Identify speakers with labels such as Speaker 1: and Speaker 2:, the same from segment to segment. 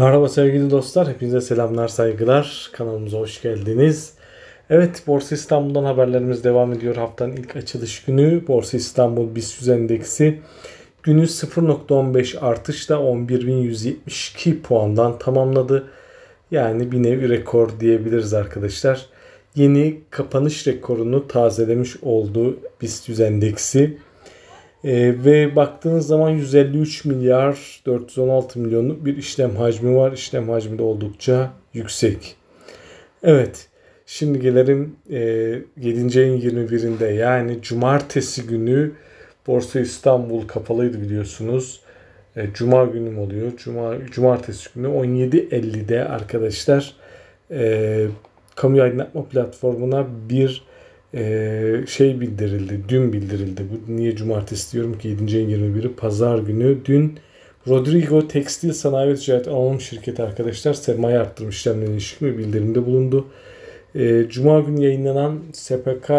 Speaker 1: Merhaba sevgili dostlar, hepinize selamlar, saygılar. Kanalımıza hoş geldiniz. Evet, Borsa İstanbul'dan haberlerimiz devam ediyor. Haftanın ilk açılış günü Borsa İstanbul BIST endeksi günü 0.15 artışla 11.172 puandan tamamladı. Yani bir nevi rekor diyebiliriz arkadaşlar. Yeni kapanış rekorunu tazelemiş oldu BIST endeksi. E, ve baktığınız zaman 153 milyar 416 milyonluk bir işlem hacmi var. İşlem hacmi de oldukça yüksek. Evet. Şimdi gelelim e, 7. ayın 21'inde yani cumartesi günü Borsa İstanbul kapalıydı biliyorsunuz. E, Cuma günüm oluyor. Cuma cumartesi günü 17.50'de arkadaşlar e, kamu aydınlatma platformuna bir ee, şey bildirildi, dün bildirildi. Bu niye cumartesi diyorum ki 7. 21'i pazar günü dün Rodrigo Tekstil Sanayi ve Ticaret Anonim Şirketi arkadaşlar sermaye arttırım işlemlerine ilişkin bir bildirimde bulundu. Ee, cuma günü yayınlanan SPK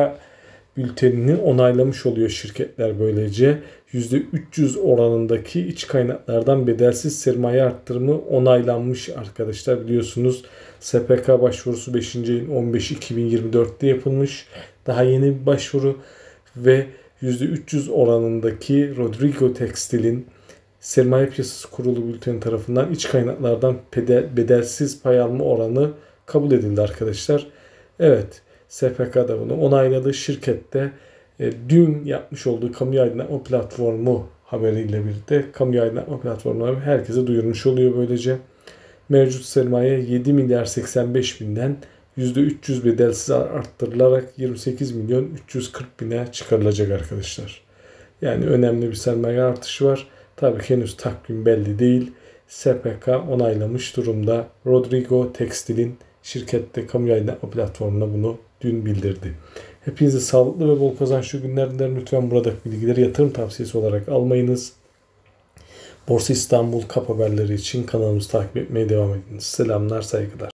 Speaker 1: bültenini onaylamış oluyor şirketler böylece. %300 oranındaki iç kaynaklardan bedelsiz sermaye arttırımı onaylanmış arkadaşlar biliyorsunuz. SPK başvurusu 5. yılın 15 2024'te yapılmış. Daha yeni bir başvuru ve %300 oranındaki Rodrigo Textil'in Sermaye Piyasası Kurulu Bülteni tarafından iç kaynaklardan bedelsiz pay alma oranı kabul edildi arkadaşlar. Evet SPK da bunu onayladı. Şirkette e, dün yapmış olduğu kamu aydınlatma platformu haberiyle birlikte kamu aydınlatma platformları herkese duyurmuş oluyor böylece. Mevcut sermaye 7 milyar 85 binden %300 bedelsiz arttırılarak 28 milyon 340 bine çıkarılacak arkadaşlar. Yani önemli bir sermaye artışı var. Tabii henüz takvim belli değil. SPK onaylamış durumda. Rodrigo Textil'in şirkette kamu yayınlatma platformuna bunu dün bildirdi. Hepinize sağlıklı ve bol kazançlı günler dilerim. Lütfen buradaki bilgileri yatırım tavsiyesi olarak almayınız. Borsa İstanbul Kap haberleri için kanalımızı takip etmeye devam ediniz. Selamlar, saygılar.